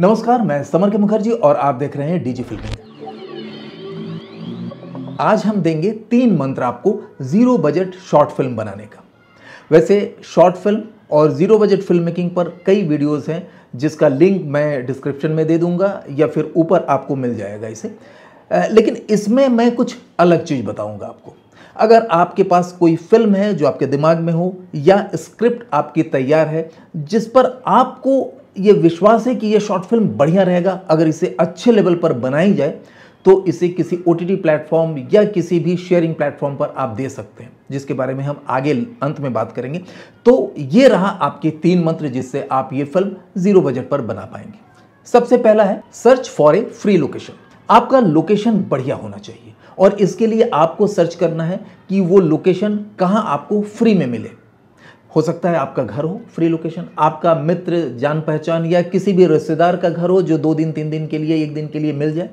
नमस्कार मैं समर के मुखर्जी और आप देख रहे हैं डीजी फिल्म आज हम देंगे तीन मंत्र आपको जीरो बजट शॉर्ट फिल्म बनाने का वैसे शॉर्ट फिल्म और जीरो बजट फिल्म मेकिंग पर कई वीडियोस हैं जिसका लिंक मैं डिस्क्रिप्शन में दे दूंगा या फिर ऊपर आपको मिल जाएगा इसे लेकिन इसमें मैं कुछ अलग चीज़ बताऊंगा आपको अगर आपके पास कोई फिल्म है जो आपके दिमाग में हो या स्क्रिप्ट आपकी तैयार है जिस पर आपको ये विश्वास है कि ये शॉर्ट फिल्म बढ़िया रहेगा अगर इसे अच्छे लेवल पर बनाई जाए तो इसे किसी ओ टी प्लेटफॉर्म या किसी भी शेयरिंग प्लेटफॉर्म पर आप दे सकते हैं जिसके बारे में हम आगे अंत में बात करेंगे तो ये रहा आपके तीन मंत्र जिससे आप ये फिल्म जीरो बजट पर बना पाएंगे सबसे पहला है search for a free location आपका लोकेशन बढ़िया होना चाहिए और इसके लिए आपको सर्च करना है कि वो लोकेशन कहाँ आपको फ्री में मिले हो सकता है आपका घर हो फ्री लोकेशन आपका मित्र जान पहचान या किसी भी रिश्तेदार का घर हो जो दो दिन तीन दिन के लिए एक दिन के लिए मिल जाए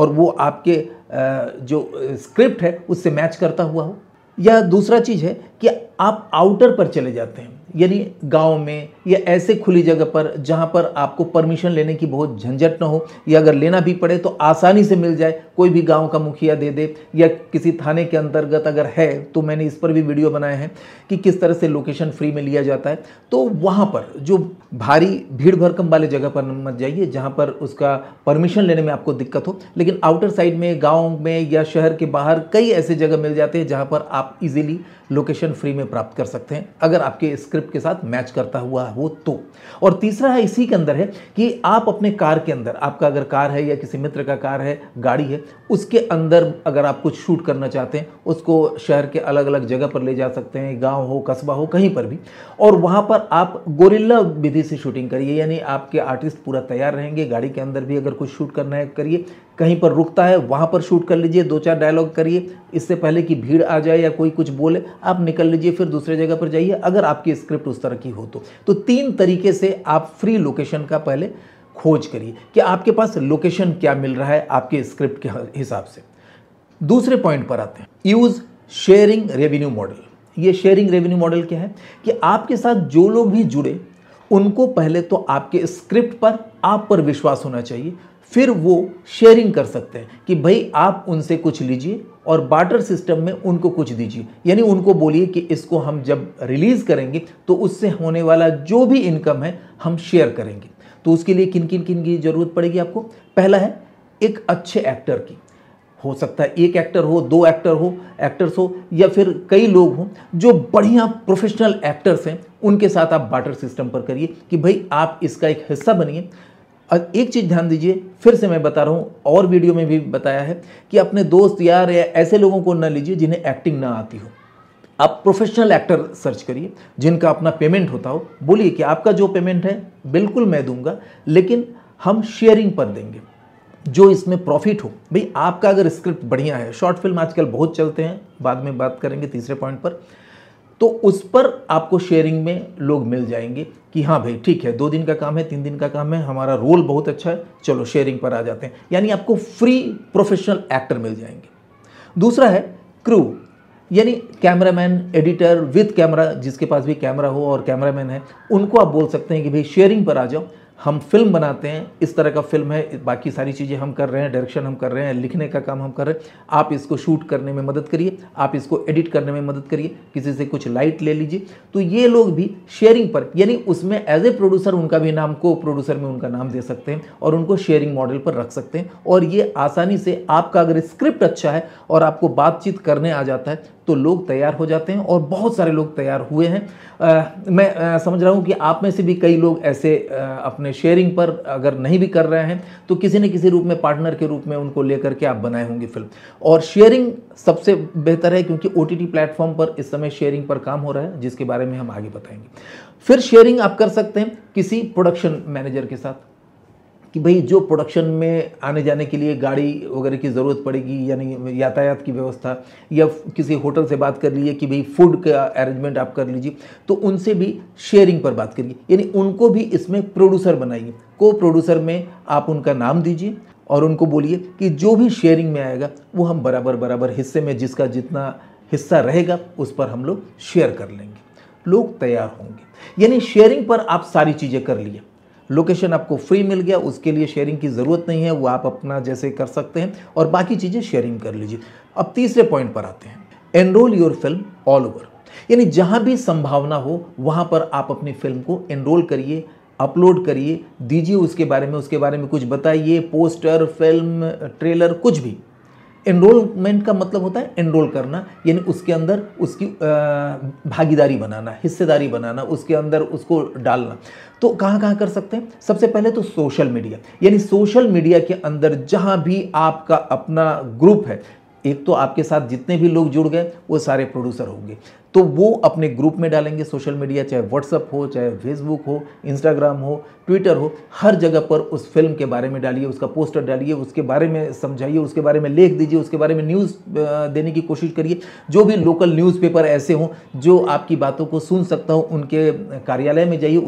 और वो आपके जो स्क्रिप्ट है उससे मैच करता हुआ हो या दूसरा चीज़ है कि आप आउटर पर चले जाते हैं यानी गांव में या ऐसे खुली जगह पर जहाँ पर आपको परमिशन लेने की बहुत झंझट ना हो या अगर लेना भी पड़े तो आसानी से मिल जाए कोई भी गांव का मुखिया दे दे या किसी थाने के अंतर्गत अगर है तो मैंने इस पर भी वीडियो बनाए हैं कि किस तरह से लोकेशन फ्री में लिया जाता है तो वहाँ पर जो भारी भीड़ भरकम वाले जगह पर मत जाइए जहाँ पर उसका परमिशन लेने में आपको दिक्कत हो लेकिन आउटर साइड में गाँव में या शहर के बाहर कई ऐसे जगह मिल जाते हैं जहाँ पर आप इजीली लोकेशन फ्री में प्राप्त कर सकते हैं अगर आपके स्क्रिप्ट के साथ मैच करता हुआ है वो तो और तीसरा है इसी के अंदर है कि आप अपने कार के अंदर आपका अगर कार है या किसी मित्र का कार है गाड़ी है उसके अंदर अगर आप कुछ शूट करना चाहते हैं उसको शहर के अलग अलग जगह पर ले जा सकते हैं गाँव हो कस्बा हो कहीं पर भी और वहाँ पर आप गोरिल्ला विधि से शूटिंग करिए यानी आपके आर्टिस्ट पूरा तैयार रहेंगे गाड़ी के अंदर भी अगर कुछ शूट करना है करिए कहीं पर रुकता है वहाँ पर शूट कर लीजिए दो चार डायलॉग करिए इससे पहले कि भीड़ आ जाए या कोई कुछ बोले आप निकल लीजिए फिर दूसरे जगह पर जाइए अगर आपकी स्क्रिप्ट उस तरह की हो तो, तो तीन तरीके से आप फ्री लोकेशन का पहले खोज करिए कि आपके पास लोकेशन क्या मिल रहा है आपके स्क्रिप्ट के हिसाब से दूसरे पॉइंट पर आते हैं यूज़ शेयरिंग रेवेन्यू मॉडल ये शेयरिंग रेवेन्यू मॉडल क्या है कि आपके साथ जो लोग भी जुड़े उनको पहले तो आपके स्क्रिप्ट पर आप पर विश्वास होना चाहिए फिर वो शेयरिंग कर सकते हैं कि भाई आप उनसे कुछ लीजिए और बाटर सिस्टम में उनको कुछ दीजिए यानी उनको बोलिए कि इसको हम जब रिलीज़ करेंगे तो उससे होने वाला जो भी इनकम है हम शेयर करेंगे तो उसके लिए किन किन किन की ज़रूरत पड़ेगी आपको पहला है एक अच्छे एक्टर की हो सकता है एक एक्टर हो दो एक्टर हो एक्टर्स हो या फिर कई लोग हों जो बढ़िया प्रोफेशनल एक्टर्स हैं उनके साथ आप बाटर सिस्टम पर करिए कि भाई आप इसका एक हिस्सा बनिए और एक चीज़ ध्यान दीजिए फिर से मैं बता रहा हूँ और वीडियो में भी बताया है कि अपने दोस्त यार या ऐसे लोगों को ना लीजिए जिन्हें एक्टिंग ना आती हो आप प्रोफेशनल एक्टर सर्च करिए जिनका अपना पेमेंट होता हो बोलिए कि आपका जो पेमेंट है बिल्कुल मैं दूंगा लेकिन हम शेयरिंग पर देंगे जो इसमें प्रॉफिट हो भाई आपका अगर स्क्रिप्ट बढ़िया है शॉर्ट फिल्म आजकल बहुत चलते हैं बाद में बात करेंगे तीसरे पॉइंट पर तो उस पर आपको शेयरिंग में लोग मिल जाएंगे कि हाँ भाई ठीक है दो दिन का काम है तीन दिन का काम है हमारा रोल बहुत अच्छा है चलो शेयरिंग पर आ जाते हैं यानी आपको फ्री प्रोफेशनल एक्टर मिल जाएंगे दूसरा है क्रू यानी कैमरामैन एडिटर विद कैमरा जिसके पास भी कैमरा हो और कैमरामैन है उनको आप बोल सकते हैं कि भाई शेयरिंग पर आ जाओ हम फिल्म बनाते हैं इस तरह का फिल्म है बाकी सारी चीज़ें हम कर रहे हैं डायरेक्शन हम कर रहे हैं लिखने का काम हम कर रहे हैं आप इसको शूट करने में मदद करिए आप इसको एडिट करने में मदद करिए किसी से कुछ लाइट ले लीजिए तो ये लोग भी शेयरिंग पर यानी उसमें एज ए प्रोड्यूसर उनका भी नाम को प्रोड्यूसर में उनका नाम दे सकते हैं और उनको शेयरिंग मॉडल पर रख सकते हैं और ये आसानी से आपका अगर स्क्रिप्ट अच्छा है और आपको बातचीत करने आ जाता है तो लोग तैयार हो जाते हैं और बहुत सारे लोग तैयार हुए हैं आ, मैं आ, समझ रहा हूँ कि आप में से भी कई लोग ऐसे आ, अपने शेयरिंग पर अगर नहीं भी कर रहे हैं तो किसी न किसी रूप में पार्टनर के रूप में उनको लेकर के आप बनाए होंगे फिल्म और शेयरिंग सबसे बेहतर है क्योंकि ओ टी प्लेटफॉर्म पर इस समय शेयरिंग पर काम हो रहा है जिसके बारे में हम आगे बताएंगे फिर शेयरिंग आप कर सकते हैं किसी प्रोडक्शन मैनेजर के साथ कि भाई जो प्रोडक्शन में आने जाने के लिए गाड़ी वगैरह की ज़रूरत पड़ेगी यानी यातायात की व्यवस्था या किसी होटल से बात कर लीजिए कि भाई फूड का अरेंजमेंट आप कर लीजिए तो उनसे भी शेयरिंग पर बात करिए यानी उनको भी इसमें प्रोड्यूसर बनाइए को प्रोड्यूसर में आप उनका नाम दीजिए और उनको बोलिए कि जो भी शेयरिंग में आएगा वो हम बराबर बराबर हिस्से में जिसका जितना हिस्सा रहेगा उस पर हम लोग शेयर कर लेंगे लोग तैयार होंगे यानी शेयरिंग पर आप सारी चीज़ें कर लिए लोकेशन आपको फ्री मिल गया उसके लिए शेयरिंग की ज़रूरत नहीं है वो आप अपना जैसे कर सकते हैं और बाकी चीज़ें शेयरिंग कर लीजिए अब तीसरे पॉइंट पर आते हैं enrol your film all over यानी जहाँ भी संभावना हो वहाँ पर आप अपनी फिल्म को एनरोल करिए अपलोड करिए दीजिए उसके बारे में उसके बारे में कुछ बताइए पोस्टर फिल्म ट्रेलर कुछ भी एनरोलमेंट का मतलब होता है एनरोल करना यानी उसके अंदर उसकी भागीदारी बनाना हिस्सेदारी बनाना उसके अंदर उसको डालना तो कहाँ कहाँ कर सकते हैं सबसे पहले तो सोशल मीडिया यानी सोशल मीडिया के अंदर जहाँ भी आपका अपना ग्रुप है एक तो आपके साथ जितने भी लोग जुड़ गए वो सारे प्रोड्यूसर होंगे तो वो अपने ग्रुप में डालेंगे सोशल मीडिया चाहे व्हाट्सअप हो चाहे फेसबुक हो इंस्टाग्राम हो ट्विटर हो हर जगह पर उस फिल्म के बारे में डालिए उसका पोस्टर डालिए उसके बारे में समझाइए उसके बारे में लेख दीजिए उसके बारे में न्यूज़ देने की कोशिश करिए जो भी लोकल न्यूज़पेपर ऐसे हों जो आपकी बातों को सुन सकता हो उनके कार्यालय में जाइए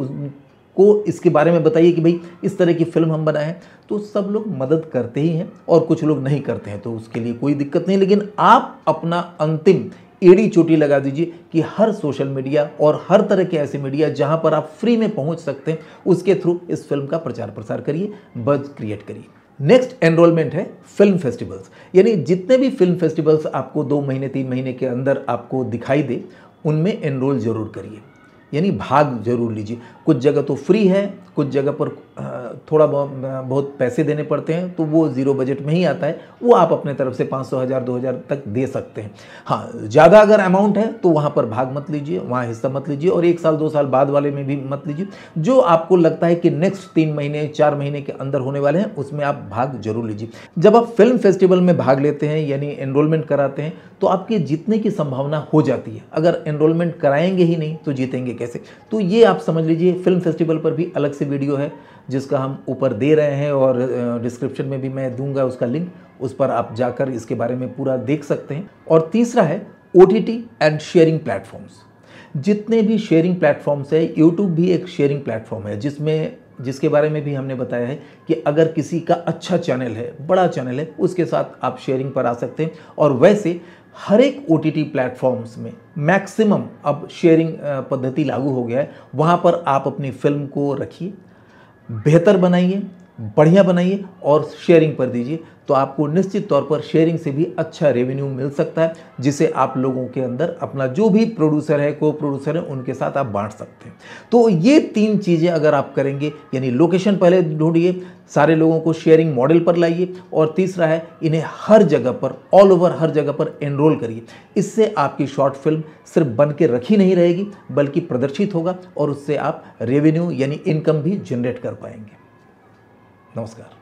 को इसके बारे में बताइए कि भाई इस तरह की फिल्म हम बनाएं तो सब लोग मदद करते ही हैं और कुछ लोग नहीं करते हैं तो उसके लिए कोई दिक्कत नहीं लेकिन आप अपना अंतिम एड़ी चोटी लगा दीजिए कि हर सोशल मीडिया और हर तरह के ऐसे मीडिया जहां पर आप फ्री में पहुंच सकते हैं उसके थ्रू इस फिल्म का प्रचार प्रसार करिए बज क्रिएट करिए नेक्स्ट एनरोलमेंट है फिल्म फेस्टिवल्स यानी जितने भी फिल्म फेस्टिवल्स आपको दो महीने तीन महीने के अंदर आपको दिखाई दे उनमें एनरोल जरूर करिए यानी भाग जरूर लीजिए कुछ जगह तो फ्री है कुछ जगह पर थोड़ा बहुत पैसे देने पड़ते हैं तो वो ज़ीरो बजट में ही आता है वो आप अपने तरफ से पाँच सौ हज़ार दो हज़ार तक दे सकते हैं हाँ ज़्यादा अगर अमाउंट है तो वहाँ पर भाग मत लीजिए वहाँ हिस्सा मत लीजिए और एक साल दो साल बाद वाले में भी मत लीजिए जो आपको लगता है कि नेक्स्ट तीन महीने चार महीने के अंदर होने वाले हैं उसमें आप भाग जरूर लीजिए जब आप फिल्म फेस्टिवल में भाग लेते हैं यानी एनरोलमेंट कराते हैं तो आपके जीतने की संभावना हो जाती है अगर एनरोलमेंट कराएंगे ही नहीं तो जीतेंगे कैसे तो ये आप समझ लीजिए फिल्म फेस्टिवल पर भी अलग से वीडियो है जिसका हम ऊपर दे रहे हैं और डिस्क्रिप्शन में भी मैं दूंगा उसका लिंक उस पर आप जाकर इसके बारे में पूरा देख सकते हैं और तीसरा है ओ एंड शेयरिंग प्लेटफॉर्म्स जितने भी शेयरिंग प्लेटफॉर्म्स है यूट्यूब भी एक शेयरिंग प्लेटफॉर्म है जिसमें जिसके बारे में भी हमने बताया है कि अगर किसी का अच्छा चैनल है बड़ा चैनल है उसके साथ आप शेयरिंग पर आ सकते हैं और वैसे हर एक ओ टी प्लेटफॉर्म्स में मैक्सिमम अब शेयरिंग पद्धति लागू हो गया है वहाँ पर आप अपनी फिल्म को रखिए बेहतर बनाइए बढ़िया बनाइए और शेयरिंग पर दीजिए तो आपको निश्चित तौर पर शेयरिंग से भी अच्छा रेवेन्यू मिल सकता है जिसे आप लोगों के अंदर अपना जो भी प्रोड्यूसर है को प्रोड्यूसर है उनके साथ आप बांट सकते हैं तो ये तीन चीज़ें अगर आप करेंगे यानी लोकेशन पहले ढूंढिए सारे लोगों को शेयरिंग मॉडल पर लाइए और तीसरा है इन्हें हर जगह पर ऑल ओवर हर जगह पर एनरोल करिए इससे आपकी शॉर्ट फिल्म सिर्फ बन के रखी नहीं रहेगी बल्कि प्रदर्शित होगा और उससे आप रेवेन्यू यानी इनकम भी जनरेट कर पाएंगे नमस्कार